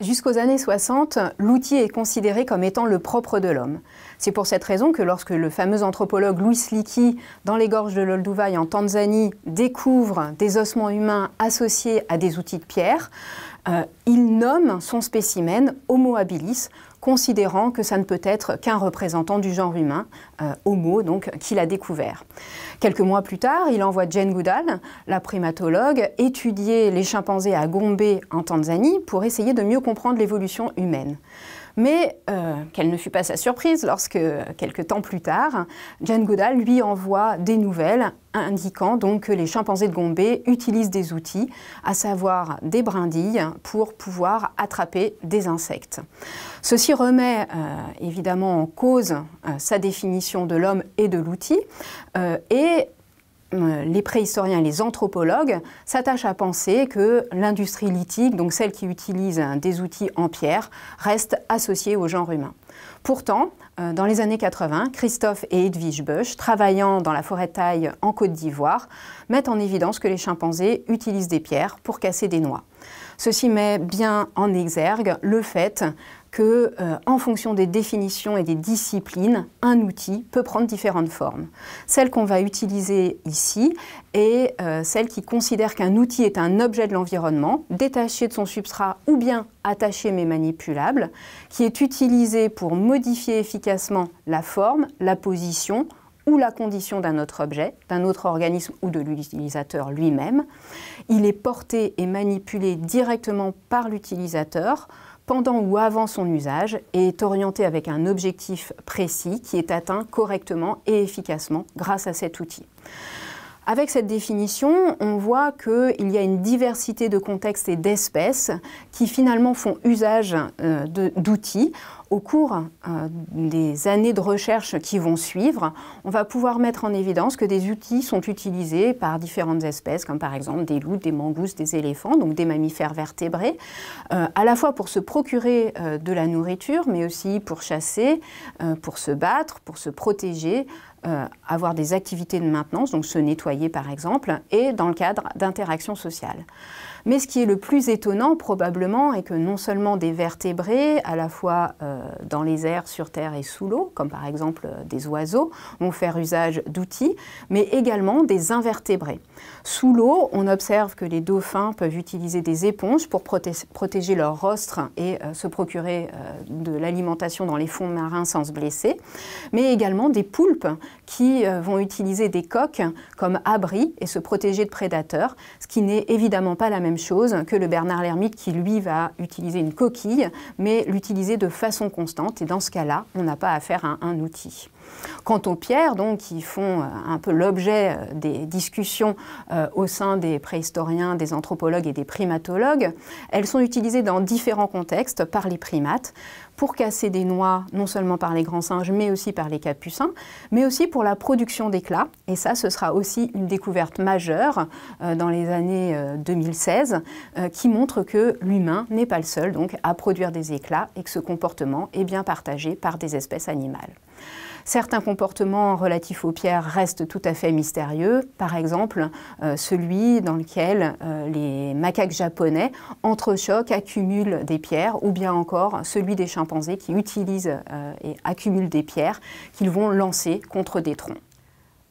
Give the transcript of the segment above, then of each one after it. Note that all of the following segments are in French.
Jusqu'aux années 60, l'outil est considéré comme étant le propre de l'homme. C'est pour cette raison que lorsque le fameux anthropologue Louis Leakey, dans les gorges de l'Olduvai en Tanzanie, découvre des ossements humains associés à des outils de pierre, euh, il nomme son spécimen Homo habilis considérant que ça ne peut être qu'un représentant du genre humain, euh, Homo, donc, qu'il a découvert. Quelques mois plus tard, il envoie Jane Goodall, la primatologue, étudier les chimpanzés à Gombe, en Tanzanie, pour essayer de mieux comprendre l'évolution humaine. Mais euh, quelle ne fut pas sa surprise lorsque, quelques temps plus tard, Jan Goodall lui envoie des nouvelles indiquant donc que les chimpanzés de Gombe utilisent des outils, à savoir des brindilles, pour pouvoir attraper des insectes. Ceci remet euh, évidemment en cause euh, sa définition de l'homme et de l'outil et euh, les préhistoriens et les anthropologues s'attachent à penser que l'industrie lithique, donc celle qui utilise euh, des outils en pierre, reste associée au genre humain. Pourtant, euh, dans les années 80, Christophe et Edwige Busch, travaillant dans la forêt taille en Côte d'Ivoire, mettent en évidence que les chimpanzés utilisent des pierres pour casser des noix. Ceci met bien en exergue le fait que, euh, en fonction des définitions et des disciplines, un outil peut prendre différentes formes. Celle qu'on va utiliser ici est euh, celle qui considère qu'un outil est un objet de l'environnement, détaché de son substrat ou bien attaché mais manipulable, qui est utilisé pour modifier efficacement la forme, la position, ou la condition d'un autre objet, d'un autre organisme ou de l'utilisateur lui-même. Il est porté et manipulé directement par l'utilisateur pendant ou avant son usage et est orienté avec un objectif précis qui est atteint correctement et efficacement grâce à cet outil. Avec cette définition, on voit qu'il y a une diversité de contextes et d'espèces qui finalement font usage euh, d'outils au cours euh, des années de recherche qui vont suivre, on va pouvoir mettre en évidence que des outils sont utilisés par différentes espèces, comme par exemple des loups, des mangousses, des éléphants, donc des mammifères vertébrés, euh, à la fois pour se procurer euh, de la nourriture, mais aussi pour chasser, pour se battre, pour se protéger, avoir des activités de maintenance, donc se nettoyer par exemple, et dans le cadre d'interactions sociales. Mais ce qui est le plus étonnant probablement est que non seulement des vertébrés, à la fois euh, dans les airs, sur terre et sous l'eau, comme par exemple euh, des oiseaux, vont faire usage d'outils, mais également des invertébrés. Sous l'eau, on observe que les dauphins peuvent utiliser des éponges pour protéger leur rostre et euh, se procurer de l'alimentation dans les fonds marins sans se blesser, mais également des poulpes qui vont utiliser des coques comme abri et se protéger de prédateurs, ce qui n'est évidemment pas la même chose que le Bernard l'ermite qui, lui, va utiliser une coquille, mais l'utiliser de façon constante. Et dans ce cas-là, on n'a pas affaire à un outil. Quant aux pierres, donc, qui font euh, un peu l'objet euh, des discussions euh, au sein des préhistoriens, des anthropologues et des primatologues, elles sont utilisées dans différents contextes par les primates pour casser des noix, non seulement par les grands singes, mais aussi par les capucins, mais aussi pour la production d'éclats. Et ça, ce sera aussi une découverte majeure dans les années 2016, qui montre que l'humain n'est pas le seul donc, à produire des éclats et que ce comportement est bien partagé par des espèces animales. Certains comportements relatifs aux pierres restent tout à fait mystérieux, par exemple euh, celui dans lequel euh, les macaques japonais entrechoquent, accumulent des pierres, ou bien encore celui des chimpanzés qui utilisent euh, et accumulent des pierres qu'ils vont lancer contre des troncs.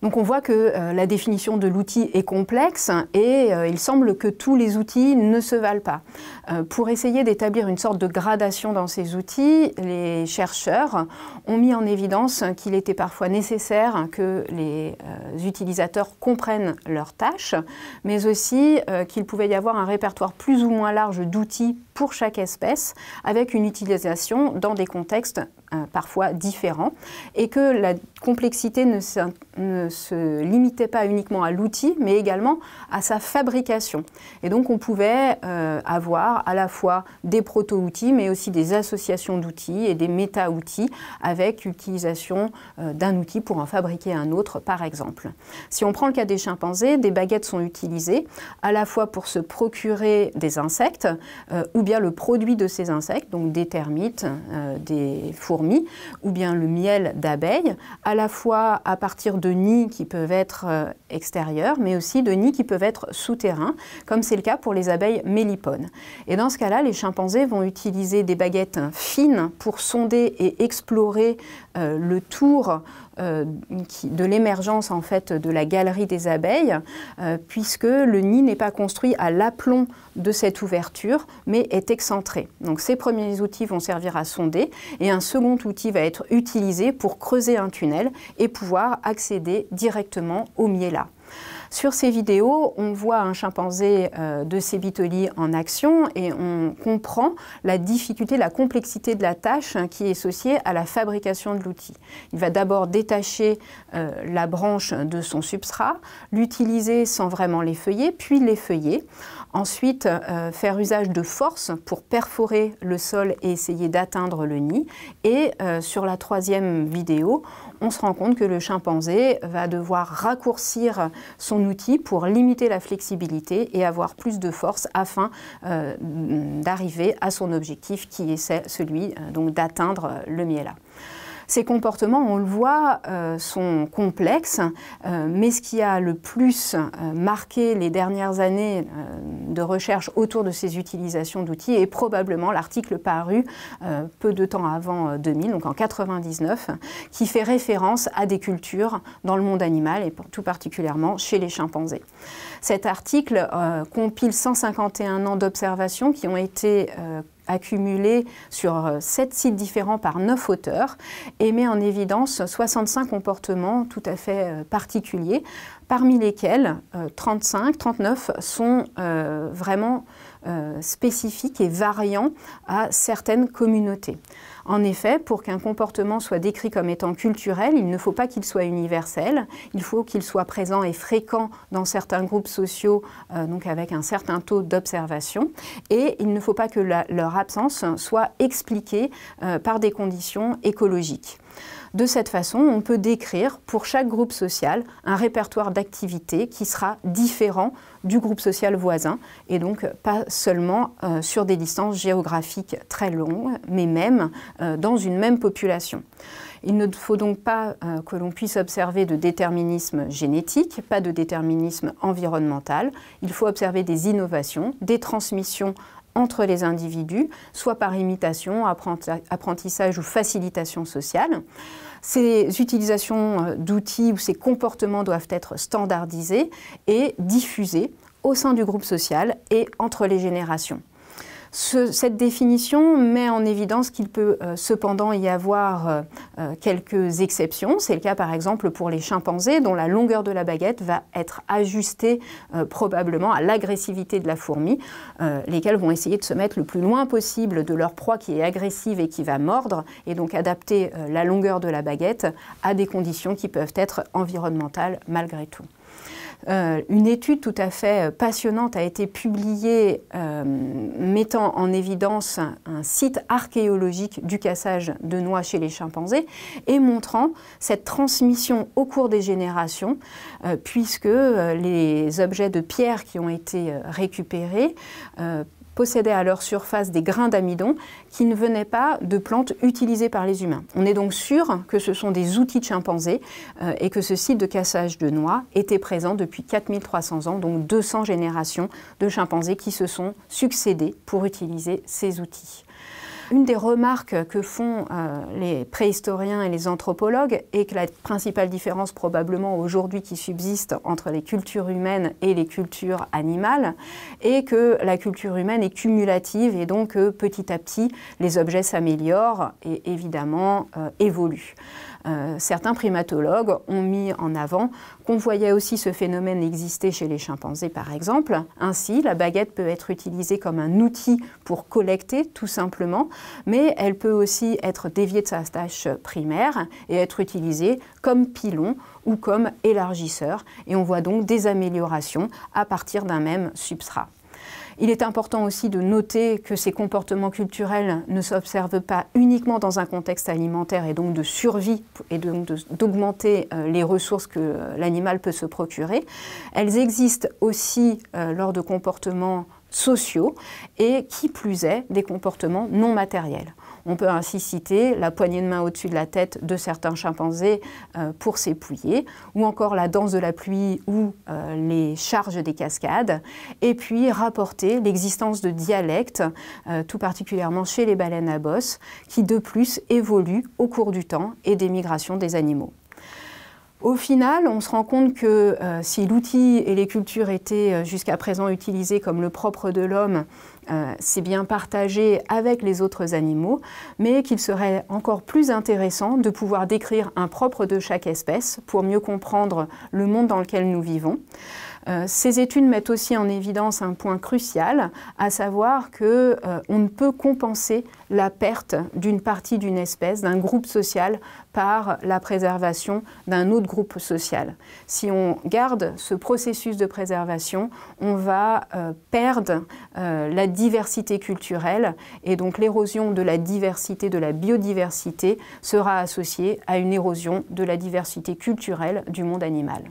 Donc on voit que euh, la définition de l'outil est complexe et euh, il semble que tous les outils ne se valent pas. Euh, pour essayer d'établir une sorte de gradation dans ces outils, les chercheurs ont mis en évidence qu'il était parfois nécessaire que les utilisateurs comprennent leurs tâches, mais aussi qu'il pouvait y avoir un répertoire plus ou moins large d'outils pour chaque espèce, avec une utilisation dans des contextes euh, parfois différents, et que la complexité ne se, limitait pas uniquement à l'outil, mais également à sa fabrication. Et donc on pouvait euh, avoir à la fois des proto-outils, mais aussi des associations d'outils et des méta-outils, avec l'utilisation euh, d'un outil pour en fabriquer un autre, par exemple. Si on prend le cas des chimpanzés, des baguettes sont utilisées à la fois pour se procurer des insectes, ou bien le produit de ces insectes, donc des termites, des fourmis, ou bien le miel d'abeilles, à la fois à partir de nids qui peuvent être euh, extérieurs, mais aussi de nids qui peuvent être souterrains, comme c'est le cas pour les abeilles mélipones. Et dans ce cas-là, les chimpanzés vont utiliser des baguettes fines pour sonder et explorer euh, le tour euh, de l'émergence en fait de la galerie des abeilles, puisque le nid n'est pas construit à l'aplomb de cette ouverture, mais est excentré. Donc ces premiers outils vont servir à sonder, et un second outil va être utilisé pour creuser un tunnel et pouvoir accéder directement au miella. Sur ces vidéos, on voit un chimpanzé euh, de Sebitoli en action et on comprend la difficulté, la complexité de la tâche hein, qui est associée à la fabrication de l'outil. Il va d'abord détacher euh, la branche de son substrat, l'utiliser sans vraiment les feuiller, puis les feuiller. Ensuite, euh, faire usage de force pour perforer le sol et essayer d'atteindre le nid. Et euh, sur la troisième vidéo, on se rend compte que le chimpanzé va devoir raccourcir son outil pour limiter la flexibilité et avoir plus de force afin euh, d'arriver à son objectif qui est celui d'atteindre le miella. Ces comportements, on le voit, euh, sont complexes, euh, mais ce qui a le plus euh, marqué les dernières années de recherche autour de ces utilisations d'outils est probablement l'article paru peu de temps avant 2000, donc en 99, qui fait référence à des cultures dans le monde animal et tout particulièrement chez les chimpanzés. Cet article compile 151 ans d'observations qui ont été accumulé sur euh, sept sites différents par neuf auteurs et met en évidence 65 comportements tout à fait euh, particuliers, parmi lesquels 35, euh, 39 sont vraiment spécifiques et variants à certaines communautés. En effet, pour qu'un comportement soit décrit comme étant culturel, il ne faut pas qu'il soit universel, il faut qu'il soit présent et fréquent dans certains groupes sociaux, euh, donc avec un certain taux d'observation, et il ne faut pas que leur absence soit expliquée euh, par des conditions écologiques. De cette façon, on peut décrire pour chaque groupe social un répertoire d'activités qui sera différent du groupe social voisin et donc euh, pas seulement euh, sur des distances géographiques très longues, mais même euh, dans une même population. Il ne faut donc pas que l'on puisse observer de déterminisme génétique, pas de déterminisme environnemental. Il faut observer des innovations, des transmissions entre les individus, soit par imitation, apprentissage ou facilitation sociale. Ces utilisations euh, d'outils ou ces comportements doivent être standardisés et diffusés au sein du groupe social et entre les générations cette définition met en évidence qu'il peut euh, cependant y avoir euh, euh, quelques exceptions. C'est le cas par exemple pour les chimpanzés dont la longueur de la baguette va être ajustée probablement à l'agressivité de la fourmi, lesquels vont essayer de se mettre le plus loin possible de leur proie qui est agressive et qui va mordre, et donc adapter la longueur de la baguette à des conditions qui peuvent être environnementales malgré tout. Euh, une étude tout à fait euh, passionnante a été publiée euh, mettant en évidence un, site archéologique du cassage de noix chez les chimpanzés et montrant cette transmission au cours des générations, puisque les objets de pierre qui ont été récupérés possédaient à leur surface des grains d'amidon qui ne venaient pas de plantes utilisées par les humains. On est donc sûr que ce sont des outils de chimpanzés euh, et que ce site de cassage de noix était présent depuis 4300 ans, donc 200 générations de chimpanzés qui se sont succédés pour utiliser ces outils. Une des remarques que font euh, les préhistoriens et les anthropologues est que la principale différence probablement aujourd'hui qui subsiste entre les cultures humaines et les cultures animales est que la culture humaine est cumulative et donc euh, petit à petit les objets s'améliorent et évidemment euh, évoluent. Euh, certains primatologues ont mis en avant qu'on voyait aussi ce phénomène exister chez les chimpanzés, par exemple. Ainsi, la baguette peut être utilisée comme un outil pour collecter, tout simplement, mais elle peut aussi être déviée de sa tâche primaire et être utilisée comme pilon ou comme élargisseur. Et on voit donc des améliorations à partir d'un même substrat. Il est important aussi de noter que ces comportements culturels ne s'observent pas uniquement dans un contexte alimentaire et donc de survie et donc d'augmenter euh, les ressources que euh, l'animal peut se procurer. Elles existent aussi euh, lors de comportements sociaux et qui plus est des comportements non matériels. On peut ainsi citer la poignée de main au-dessus de la tête de certains chimpanzés euh, pour s'épouiller, ou encore la danse de la pluie ou euh, les charges des cascades, et puis rapporter l'existence de dialectes, euh, tout particulièrement chez les baleines à bosse, qui de plus évoluent au cours du temps et des migrations des animaux. Au final, on se rend compte que si l'outil et les cultures étaient jusqu'à présent utilisés comme le propre de l'homme euh, c'est bien partagé avec les autres animaux, mais qu'il serait encore plus intéressant de pouvoir décrire un propre de chaque espèce pour mieux comprendre le monde dans lequel nous vivons. Euh, ces études mettent aussi en évidence un point crucial, à savoir que euh, on ne peut compenser la perte d'une partie d'une espèce, d'un groupe social, par la préservation d'un autre groupe social. Si on garde ce processus de préservation, on va perdre la diversité culturelle. Et donc l'érosion de la diversité, de la biodiversité, sera associée à une érosion de la diversité culturelle du monde animal.